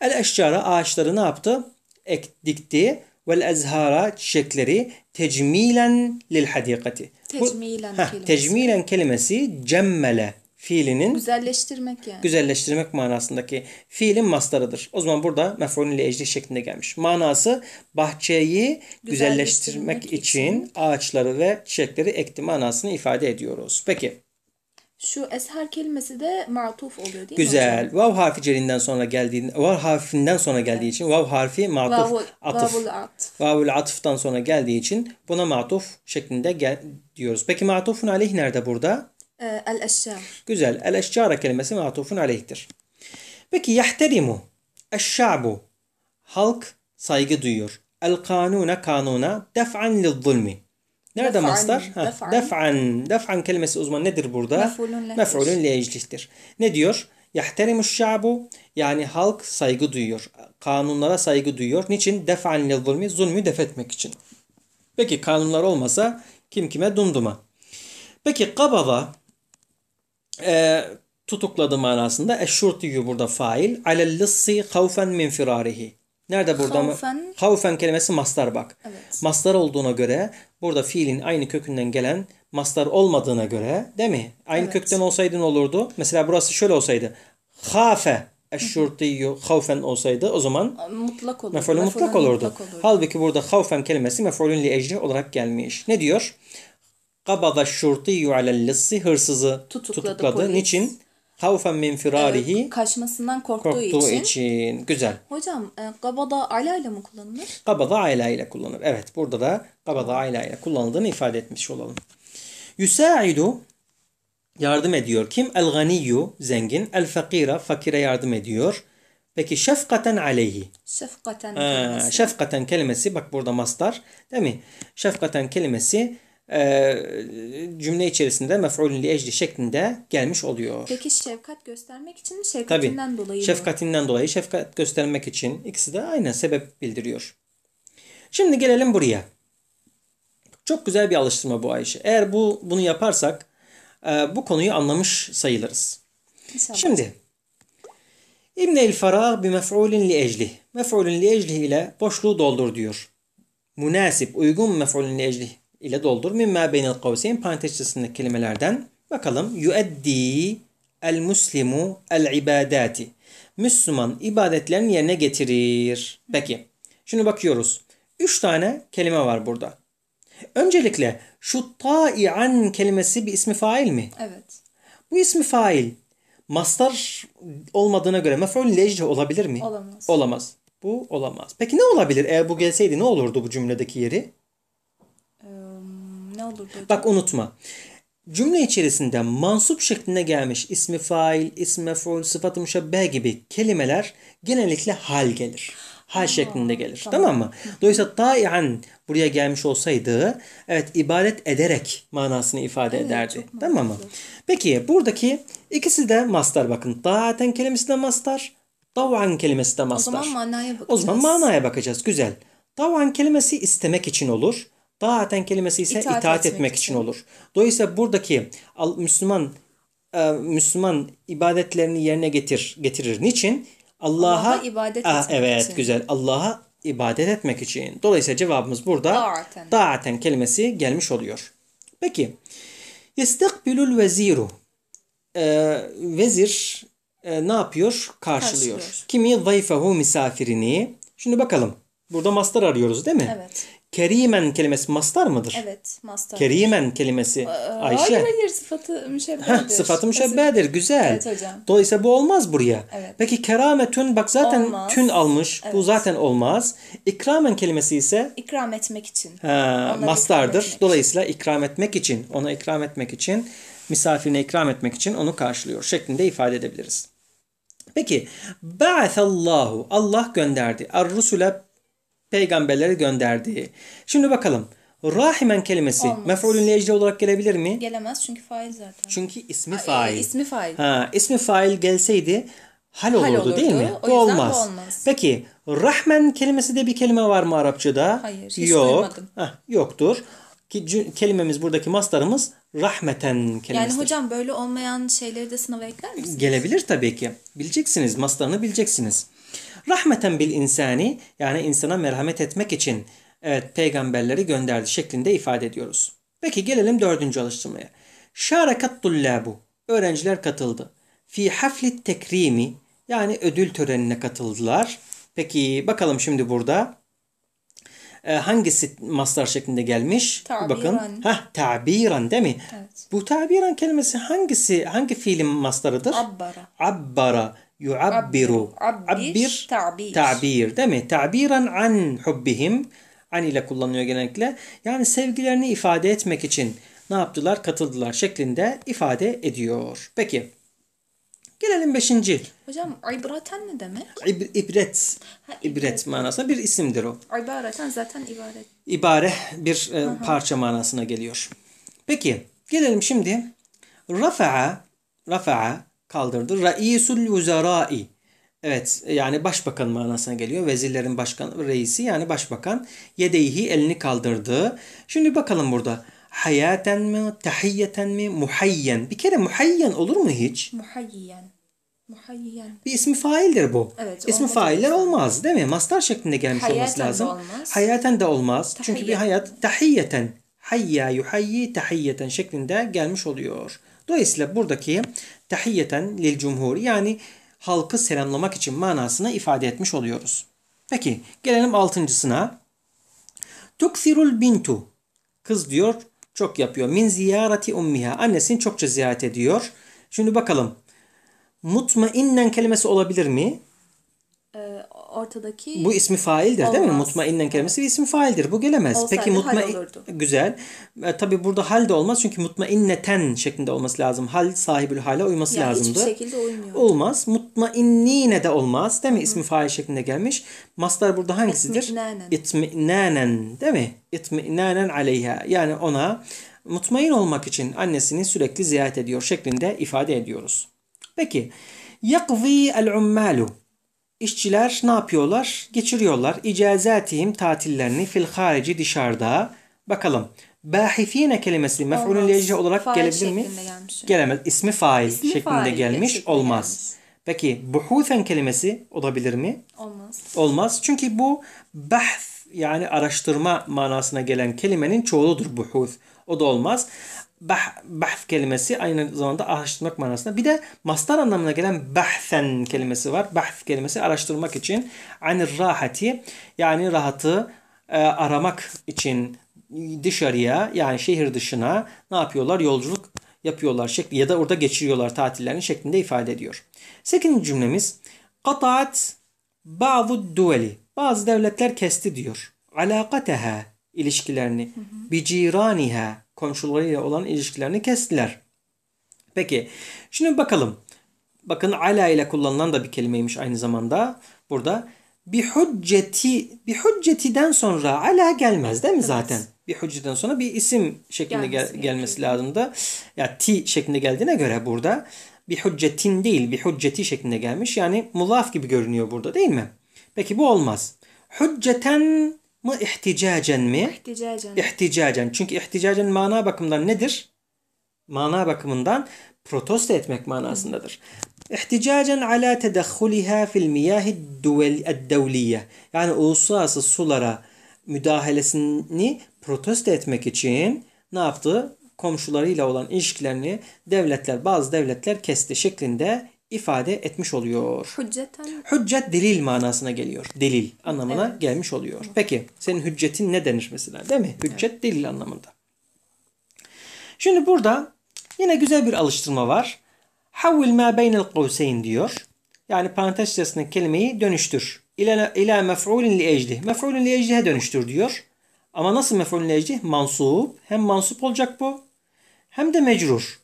El eşcara ağaçları ne yaptı? Ek, dikti. Vel ezhara çiçekleri tecmilen lil hadikati. Tecmilen, Bu, heh, kelimesi. tecmilen kelimesi cemmele fiilinin güzelleştirmek yani. Güzelleştirmek manasındaki fiilin mastarıdır. O zaman burada mef'ulünle eclih şeklinde gelmiş. Manası bahçeyi güzelleştirmek, güzelleştirmek için, için ağaçları ve çiçekleri ekti manasını ifade ediyoruz. Peki. Şu eshar kelimesi de matuf oluyor değil mi? Güzel. Vav harfi celinden sonra geldiği, vav harfinden sonra geldiği evet. için vav harfi matuf, vav, atıf. Vavul atıf. Vavul atıftan sonra geldiği için buna matuf şeklinde gel diyoruz. Peki matufun aleyh nerede burada? Ee, El eşşar. Güzel. El eşşara kelimesi matufun aleyhtir. Peki yahterimu. Eşşabu. Halk saygı duyuyor. El kanuna kanuna def'an lil zulmi. Nerede def'an, mastar? Ha, def'an. def'an. kelimesi uzman nedir burada? Mef'ulun leyeclihtir. Ne diyor? Yahterimü şa'bu yani halk saygı duyuyor. Kanunlara saygı duyuyor. Niçin? Def'an lil zulmi. Zulmü defetmek için. Peki kanunlar olmasa kim kime dumduma. Peki kabada e, tutukladı manasında. Eşşurtiyu burada fail. Alel lissi kavfen min firarihi. Nerede burada mı? Kavfen kelimesi mastar bak. Evet. Mastar olduğuna göre burada fiilin aynı kökünden gelen mastar olmadığına göre değil mi? Aynı evet. kökten olsaydı ne olurdu? Mesela burası şöyle olsaydı. Hafe eşşurtiyyü havfen olsaydı o zaman mutlak olurdu. Mefulün mutlak, olurdu. Mutlak olurdu. Halbuki burada havfen kelimesi mefulün li ecri olarak gelmiş. Ne diyor? Kabada şurtiyyu alellissi hırsızı tutukladı. tutukladı. Polis. Niçin? Havfen min firarihi. Evet, kaçmasından korktuğu, korktuğu için. için. Güzel. Hocam e, kabada ayla ile mi kullanılır? Kabada ayla ile kullanılır. Evet burada da kabada ayla ile kullanıldığını ifade etmiş olalım. Yusaidu yardım ediyor. Kim? El ganiyyu zengin. El fakira fakire yardım ediyor. Peki şefkaten aleyhi. Şefkaten kelimesi. Ee, şefkaten kelimesi bak burada mastar değil mi? Şefkaten kelimesi e, cümle içerisinde mef'ulün li ecli şeklinde gelmiş oluyor. Peki şefkat göstermek için mi? Şefkatinden dolayı mı? Şefkatinden dolayı, şefkat göstermek için. ikisi de aynı sebep bildiriyor. Şimdi gelelim buraya. Çok güzel bir alıştırma bu Ayşe. Eğer bu bunu yaparsak e, bu konuyu anlamış sayılırız. İnşallah. Şimdi İbn el Farag bi mef'ulin li ecli. Mef'ulin li ecli ile boşluğu doldur diyor. Münasip, uygun mef'ulin li ecli ile doldur. Mimme beynel kavseyn parantez içerisindeki kelimelerden bakalım. Yüeddi el muslimu el ibadati. Müslüman ibadetlerini yerine getirir. Peki. Şimdi bakıyoruz. Üç tane kelime var burada. Öncelikle şu ta'ian kelimesi bir ismi fail mi? Evet. Bu ismi fail mastar olmadığına göre mef'ul lejce olabilir mi? Olamaz. Olamaz. Bu olamaz. Peki ne olabilir? Eğer bu gelseydi ne olurdu bu cümledeki yeri? ne olurdu hocam? Bak unutma. Cümle içerisinde mansup şeklinde gelmiş ismi fail, ismi mef'ul, sıfat-ı müşebbeh gibi kelimeler genellikle hal gelir. Hal Aa, şeklinde gelir. Tamam, tamam mı? Dolayısıyla tai'an buraya gelmiş olsaydı evet ibadet ederek manasını ifade evet, ederdi. Tamam mı? Peki buradaki ikisi de mastar bakın. Taaten kelimesi de mastar. Tavan kelimesi de mastar. O zaman manaya bakacağız. O zaman manaya bakacağız. Güzel. Tavan kelimesi istemek için olur. Daaten kelimesi ise itaat, itaat etmek, etmek için olur. Dolayısıyla buradaki Müslüman e, Müslüman ibadetlerini yerine getir getirir. Niçin? Allah'a Allah ibadet aa, etmek evet, için. güzel. Allah'a ibadet etmek için. Dolayısıyla cevabımız burada daaten, daaten kelimesi gelmiş oluyor. Peki. Yestakbilul veziru. Ee, vezir e, ne yapıyor? Karşılıyor. Karşılıyor. Kimi zayfehu misafirini. Şimdi bakalım. Burada master arıyoruz değil mi? Evet. Kerimen kelimesi mastar mıdır? Evet, mastar. Kerimen kelimesi Ayşe. Hayır hayır sıfatı müşebbedir. Heh, sıfatı müşebbedir. Güzel. Evet hocam. Dolayısıyla bu olmaz buraya. Evet. Peki kerametün bak zaten olmaz. tün almış. Evet. Bu zaten olmaz. İkramen kelimesi ise ikram etmek için. Ha, mastardır. Ikram Dolayısıyla ikram etmek için, ona ikram etmek için, misafirine ikram etmek için onu karşılıyor şeklinde ifade edebiliriz. Peki ba'athallahu Allah gönderdi. Ar rusule peygamberlere gönderdiği. Şimdi bakalım. Rahimen kelimesi Olmaz. mef'ulün lecli olarak gelebilir mi? Gelemez çünkü fail zaten. Çünkü ismi e, fail. E, ismi fail. Ha, ismi fail gelseydi hal, hal olurdu, değil mi? O bu olmaz. Bu olmaz. Peki rahmen kelimesi de bir kelime var mı Arapçada? Hayır. Yok. Ha, yoktur. Ki, kelimemiz buradaki mastarımız rahmeten kelimesi. Yani hocam böyle olmayan şeyleri de sınava ekler misiniz? Gelebilir tabii ki. Bileceksiniz. Maslarını bileceksiniz. Rahmeten bil insani yani insana merhamet etmek için evet peygamberleri gönderdi şeklinde ifade ediyoruz. Peki gelelim dördüncü alıştırmaya. Şarakat tullabu öğrenciler katıldı. Fi haflit tekrimi yani ödül törenine katıldılar. Peki bakalım şimdi burada e, hangisi maslar şeklinde gelmiş? Tabiran. Bakın. Ha tabiran değil mi? Evet. Bu tabiran kelimesi hangisi hangi fiilin mastarıdır? Abbara. Abbara yuabbiru. Abbir ta'bir. Ta'bir değil mi? Ta'biran an hubbihim. An ile kullanılıyor genellikle. Yani sevgilerini ifade etmek için ne yaptılar? Katıldılar şeklinde ifade ediyor. Peki. Gelelim beşinci. Hocam ibraten ne demek? İb ibret. Ha, İbret manasında bir isimdir o. İbareten zaten ibaret. İbare bir e, parça manasına geliyor. Peki gelelim şimdi. Rafa'a Rafa'a kaldırdı. Raisul Uzarai. Evet yani başbakan manasına geliyor. Vezirlerin başkan reisi yani başbakan yedeyhi elini kaldırdı. Şimdi bakalım burada. Hayaten mi, tahiyyeten mi, muhayyen. Bir kere muhayyen olur mu hiç? Muhayyen. Muhayyen. Bir ismi faildir bu. Evet, ismi failler olmaz. olmaz değil mi? Mastar şeklinde gelmiş hayaten olması lazım. De olmaz. Hayaten de olmaz. Tahiyyen. Çünkü bir hayat tahiyyeten. Hayya yuhayyi tahiyyeten şeklinde gelmiş oluyor. Dolayısıyla buradaki tahiyyeten lil cumhur yani halkı selamlamak için manasını ifade etmiş oluyoruz. Peki gelelim altıncısına. Tuksirul bintu. Kız diyor çok yapıyor. Min ziyareti ummiha. Annesini çokça ziyaret ediyor. Şimdi bakalım. innen kelimesi olabilir mi? ortadaki Bu ismi faildir olmaz. değil mi? Mutmainnen kelimesi evet. ismi faildir. Bu gelemez. Olsaydı Peki mutma güzel. E, tabii burada hal de olmaz çünkü mutmainneten şeklinde olması lazım. Hal sahibül hale uyması yani lazımdı. Hiçbir şekilde uymuyor. Olmaz. Mutmainnine de olmaz değil mi? Hı. İsmi fail şeklinde gelmiş. Mastar burada hangisidir? İtminanen. İtminanen değil mi? İtminanen aleyha. Yani ona mutmain olmak için annesini sürekli ziyaret ediyor şeklinde ifade ediyoruz. Peki. Yakvi el ummalu İşçiler ne yapıyorlar? Geçiriyorlar. İcazetihim tatillerini fil harici dışarıda. Bakalım. Bahifine kelimesi mef'ulün leyce olarak fail gelebilir mi? Gelemez. İsmi fail İsmi şeklinde fail gelmiş. Şeklinde Olmaz. Gelmiş. Peki buhuten kelimesi olabilir mi? Olmaz. Olmaz. Çünkü bu bahf yani araştırma manasına gelen kelimenin çoğuludur buhuf. O da olmaz bah, bahf kelimesi aynı zamanda araştırmak manasında. Bir de mastar anlamına gelen bahsen kelimesi var. Bahf kelimesi araştırmak için. Anir rahati yani rahatı e, aramak için dışarıya yani şehir dışına ne yapıyorlar? Yolculuk yapıyorlar şekli ya da orada geçiriyorlar tatillerini şeklinde ifade ediyor. Sekizinci cümlemiz Kataat bazı dueli bazı devletler kesti diyor. Alakateha ilişkilerini biciraniha komşularıyla olan ilişkilerini kestiler. Peki şimdi bakalım. Bakın ala ile kullanılan da bir kelimeymiş aynı zamanda. Burada bir hücceti bir hüccetiden sonra ala gelmez değil mi evet. zaten? Bir hücceden sonra bir isim şeklinde gelmesi, gel, gelmesi lazım da. Ya yani ti şeklinde geldiğine göre burada bir hüccetin değil bir hücceti şeklinde gelmiş. Yani mulaf gibi görünüyor burada değil mi? Peki bu olmaz. Hücceten mı ihticacen mi? İhticacen. İhticacen. Çünkü ihticacen mana bakımından nedir? Mana bakımından protesto etmek manasındadır. İhticacen ala tedahhuliha fil miyahi devliye. Yani uluslararası sulara müdahalesini protesto etmek için ne yaptı? Komşularıyla olan ilişkilerini devletler, bazı devletler kesti şeklinde ifade etmiş oluyor. Hücceten. Hüccet delil manasına geliyor. Delil anlamına evet. gelmiş oluyor. Peki senin hüccetin ne denir mesela değil mi? Hüccet evet. delil anlamında. Şimdi burada yine güzel bir alıştırma var. Havvil ma beynel kavseyn diyor. Yani parantez içerisindeki kelimeyi dönüştür. İla, ila mef'ulin li ecdih. Mef'ulin li ecdih'e dönüştür diyor. Ama nasıl mef'ulin li ecdih? Mansup. Hem mansup olacak bu hem de mecrur.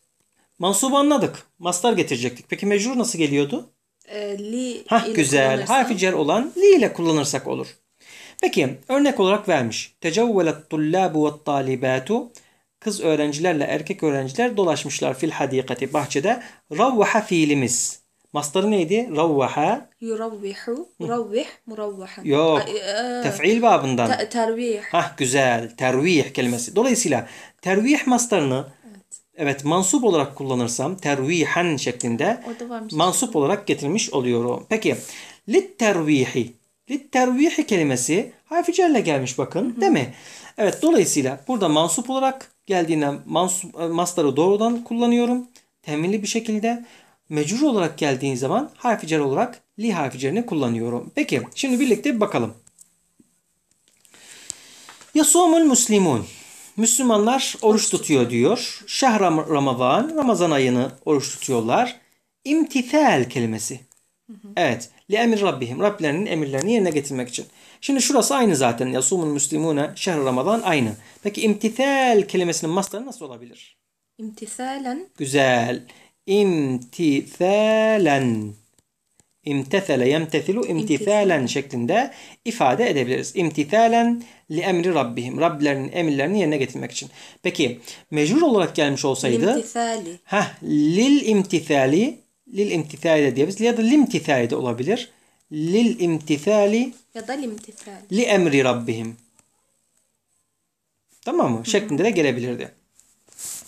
Mansubu anladık. Mastar getirecektik. Peki mecrur nasıl geliyordu? E, li Hah, ile güzel. Kullanırsan... Harfi cer olan li ile kullanırsak olur. Peki örnek olarak vermiş. Tecavvelet tullabu ve talibatu kız öğrencilerle erkek öğrenciler dolaşmışlar fil hadikati bahçede. Ravvaha fiilimiz. Mastarı neydi? Ravvaha. Yuravvihu. Ravvih. Muravvaha. Yok. E, e, Tef'il babından. Tervih. Hah güzel. Tervih kelimesi. Dolayısıyla tervih mastarını Evet mansup olarak kullanırsam tervihen şeklinde mansup olarak getirilmiş oluyorum. Peki lit tervihi. Lit tervihi kelimesi harfi cerle gelmiş bakın Hı. değil mi? Evet dolayısıyla burada mansup olarak geldiğinden mansup, e, mastarı doğrudan kullanıyorum. Teminli bir şekilde. Mecrur olarak geldiği zaman harfi cer olarak li harfi cerini kullanıyorum. Peki şimdi birlikte bir bakalım. Yasumul muslimun. Müslümanlar oruç tutuyor diyor. Şehr Ramazan, Ramazan ayını oruç tutuyorlar. İmtifel kelimesi. Evet. Li emir rabbihim. Rablerinin emirlerini yerine getirmek için. Şimdi şurası aynı zaten. Yasumun müslimune şehr Ramazan aynı. Peki imtithal kelimesinin mastarı nasıl olabilir? İmtifelen. Güzel. İmtifelen imtethele yemtethilu imtithalen şeklinde ifade edebiliriz. İmtithalen li emri rabbihim. Rablerinin emirlerini yerine getirmek için. Peki mecbur olarak gelmiş olsaydı imtithali. Heh, lil imtithali lil imtithali de diyebiliriz. Ya da limtithali de olabilir. Lil imtithali ya da limtithali. Li emri rabbihim. Tamam mı? Hı -hı. Şeklinde de gelebilirdi.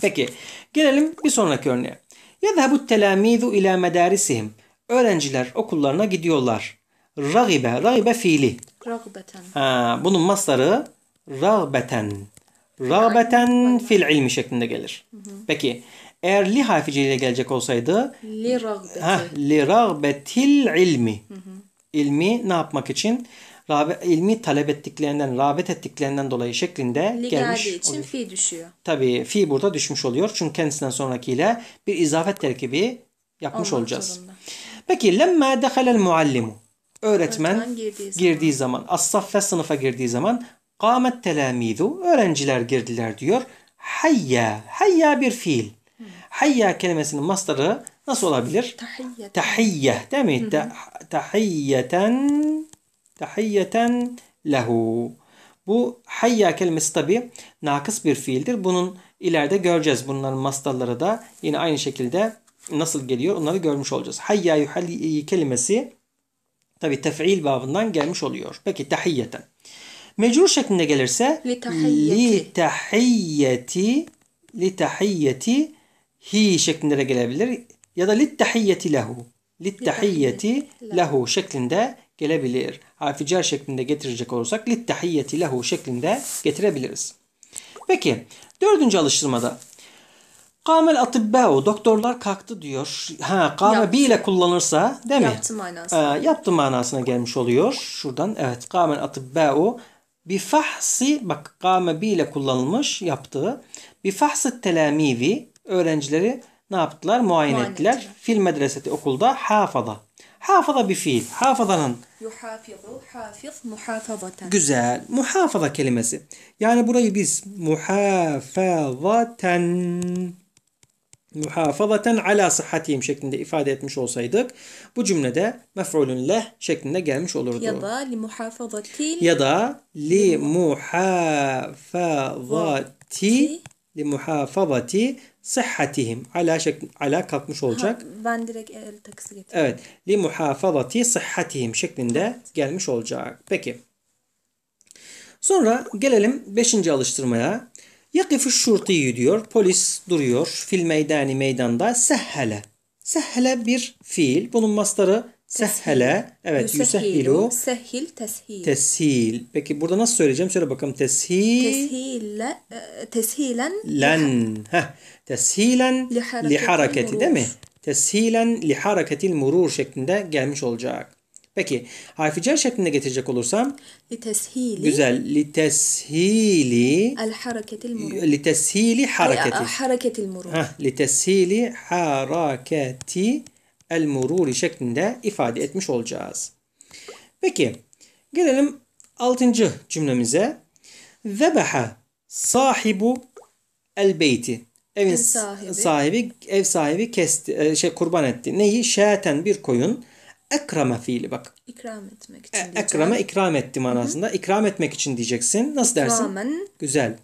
Peki gelelim bir sonraki örneğe. Yedhebu telamizu ila medarisihim. Öğrenciler okullarına gidiyorlar. Ragibe, ragibe fiili. Ragbeten. Ha, bunun masları ragbeten. Ragbeten fil ilmi şeklinde gelir. Peki eğer li harficiyle gelecek olsaydı li ragbeti. Ha, li ragbetil ilmi. Hı İlmi ne yapmak için? ilmi talep ettiklerinden, rağbet ettiklerinden dolayı şeklinde li gelmiş geldiği için oluyor. fi düşüyor. Tabii fi burada düşmüş oluyor. Çünkü kendisinden sonrakiyle bir izafet terkibi yapmış Olmak olacağız. Zorunda. Peki lemma dehalel muallimu. Öğretmen, öğretmen girdiği, girdiği zaman, as-saffe sınıfa girdiği zaman kâmet telâmidu öğrenciler girdiler diyor. Hayya, hayya bir fiil. Hı. Hayya kelimesinin mastarı nasıl olabilir? Tahiyyeten. Tahiyye değil mi? Hı hı. Ta, tahiyyeten, tahiyyeten lehu. Bu hayya kelimesi tabi nakıs bir fiildir. Bunun ileride göreceğiz. Bunların mastarları da yine aynı şekilde nasıl geliyor onları görmüş olacağız. Hayya yuhalli kelimesi tabi tef'il babından gelmiş oluyor. Peki tahiyyeten. Mecrur şeklinde gelirse li tahiyyeti li tahiyyeti hi şeklinde de gelebilir ya da li tahiyyeti lehu li tahiyyeti lehu şeklinde gelebilir. Harfi cer şeklinde getirecek olursak li tahiyyeti lehu şeklinde getirebiliriz. Peki dördüncü alıştırmada Kamel atibbeu doktorlar kalktı diyor. Ha kame bi ile kullanırsa değil mi? Yaptı manasına. E, yaptı manasına gelmiş oluyor. Şuradan evet kamel atibbeu bi fahsi bak kame bi ile kullanılmış yaptığı. Bi fahsi telamivi öğrencileri ne yaptılar? Muayene, Muayene ettiler. ettiler. Fil medreseti okulda hafada. Hafada bir fiil. Hafazanın. Yuhafizu, hafif, muhafazaten. Güzel. Muhafaza kelimesi. Yani burayı biz muhafazaten muhafazaten ala sıhhatihim şeklinde ifade etmiş olsaydık bu cümlede mef'ulun leh şeklinde gelmiş olurdu. Ya da li muhafazatil ya da li muhafazati li muhafazati sıhhatihim ala şekl ala kalkmış olacak. Ha, ben direkt el taksi getirdim. Evet. Li muhafazati sıhhatihim şeklinde evet. gelmiş olacak. Peki. Sonra gelelim beşinci alıştırmaya. Yakifu şurtiyi diyor. Polis duruyor. Fil meydani meydanda. Sehhele. Sehhele bir fiil. Bunun mastarı sehhele. Evet. Yüsehhilu. Sehhil. Teshil. Teshil. Peki burada nasıl söyleyeceğim? Söyle bakalım. Teshil. Teshille. E, teshilen. Len. Heh. Teshilen. Li hareketi değil mi? Teshilen li hareketil murur şeklinde gelmiş olacak. Peki harfi cer şeklinde getirecek olursam liteshili güzel liteshili Al hareketil murur liteshili hareketi hareketil murur Heh, liteshili hareketi el mururi şeklinde ifade etmiş olacağız. Peki gelelim altıncı cümlemize. Zebeha sahibu el beyti. Evin sahibi. sahibi ev sahibi kesti e, şey kurban etti. Neyi? Şaten bir koyun. Ekrame fiili bak. İkram etmek e, için. diyeceğim. ekrame ikram etti manasında. İkram etmek için diyeceksin. Nasıl dersin? İkramen. Güzel.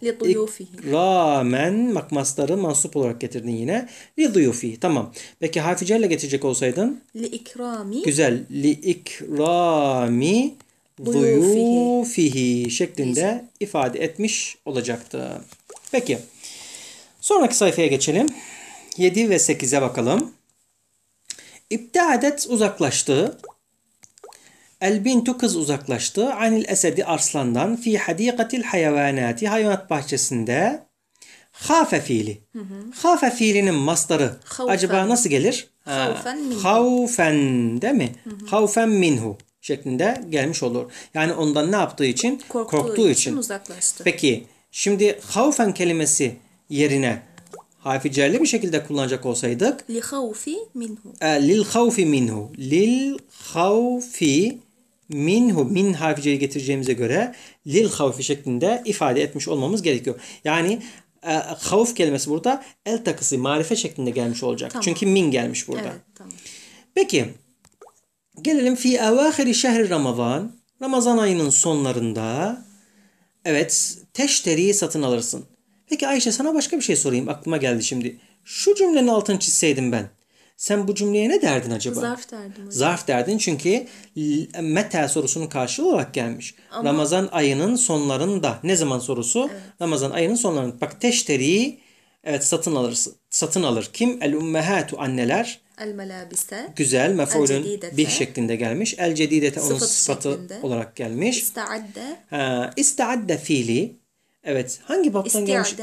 ramen bak mansup olarak getirdin yine. Li duyufi. Tamam. Peki harfi celle getirecek olsaydın? Li ikrami. Güzel. Li ikrami duyufihi şeklinde Neyse. ifade etmiş olacaktı. Peki. Sonraki sayfaya geçelim. 7 ve 8'e bakalım. İbtiadet uzaklaştı. El bintu kız uzaklaştı. Anil esedi arslandan fi hadikatil hayvanati hayvanat bahçesinde hafe fiili. Hı Hafe fiilinin mastarı Havfen. acaba nasıl gelir? Havfen, minhu. mi? Hı minhu şeklinde gelmiş olur. Yani ondan ne yaptığı için? Korktuğu, korktuğu için. için uzaklaştı. Peki şimdi havfen kelimesi yerine harfi cerli bir şekilde kullanacak olsaydık. Li havfi minhu. E, lil havfi minhu. Lil havfi minhu. Min harfi cerli getireceğimize göre lil havfi şeklinde ifade etmiş olmamız gerekiyor. Yani e, havf kelimesi burada el takısı marife şeklinde gelmiş olacak. Tamam. Çünkü min gelmiş burada. Evet, tamam. Peki gelelim fi evahiri şehri Ramazan. Ramazan ayının sonlarında evet teşteriyi satın alırsın. Peki Ayşe sana başka bir şey sorayım. Aklıma geldi şimdi. Şu cümlenin altını çizseydim ben. Sen bu cümleye ne derdin acaba? Zarf derdim. Hocam. Zarf derdin çünkü meta sorusunun karşılığı olarak gelmiş. Ama... Ramazan ayının sonlarında. Ne zaman sorusu? Evet. Ramazan ayının sonlarında. Bak teşteri evet satın alır. Satın alır. Kim? El ummehatu anneler. El melabise. Güzel. Mef'ulün bir şeklinde gelmiş. El cedidete onun sıfatı şeklinde. olarak gelmiş. İstaadde. Ha, istaadde fiili. Evet. Hangi baptan gelmiş?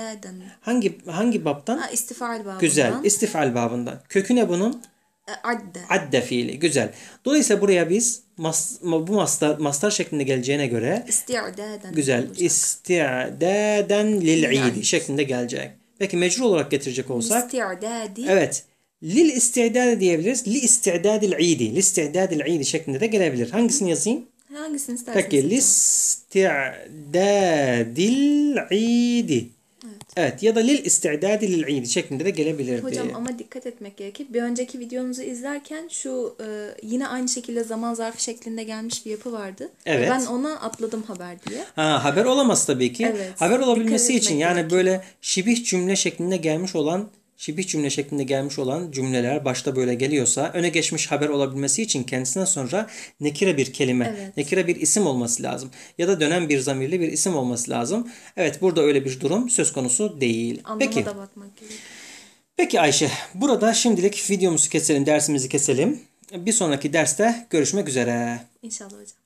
Hangi hangi baptan? Ha, istifal babından. Güzel. İstifal babından. Kökü ne bunun? E, adde. Adde fiili. Güzel. Dolayısıyla buraya biz mas, bu mastar, mastar şeklinde geleceğine göre isti'daden güzel. İsti'daden lil idi şeklinde gelecek. Peki mecrur olarak getirecek olsak isti'dadi. Evet. Lil isti'dad diyebiliriz. Li isti'dadil idi. Li isti'dadil idi şeklinde de gelebilir. Hangisini yazayım? Hangisini isterseniz Peki listi'dadil idi. Evet. evet ya da lil isti'dadi lil idi şeklinde de gelebilirdi. Hocam ama dikkat etmek gerekir. Bir önceki videomuzu izlerken şu e, yine aynı şekilde zaman zarfı şeklinde gelmiş bir yapı vardı. Evet. ben ona atladım haber diye. Ha, haber olamaz tabii ki. Evet. Haber olabilmesi için yani gerekir. böyle şibih cümle şeklinde gelmiş olan şibih cümle şeklinde gelmiş olan cümleler başta böyle geliyorsa öne geçmiş haber olabilmesi için kendisinden sonra nekire bir kelime, evet. nekire bir isim olması lazım. Ya da dönem bir zamirli bir isim olması lazım. Evet burada öyle bir durum söz konusu değil. Anlama Peki. da bakmak gerekiyor. Peki Ayşe, burada şimdilik videomuzu keselim, dersimizi keselim. Bir sonraki derste görüşmek üzere. İnşallah hocam.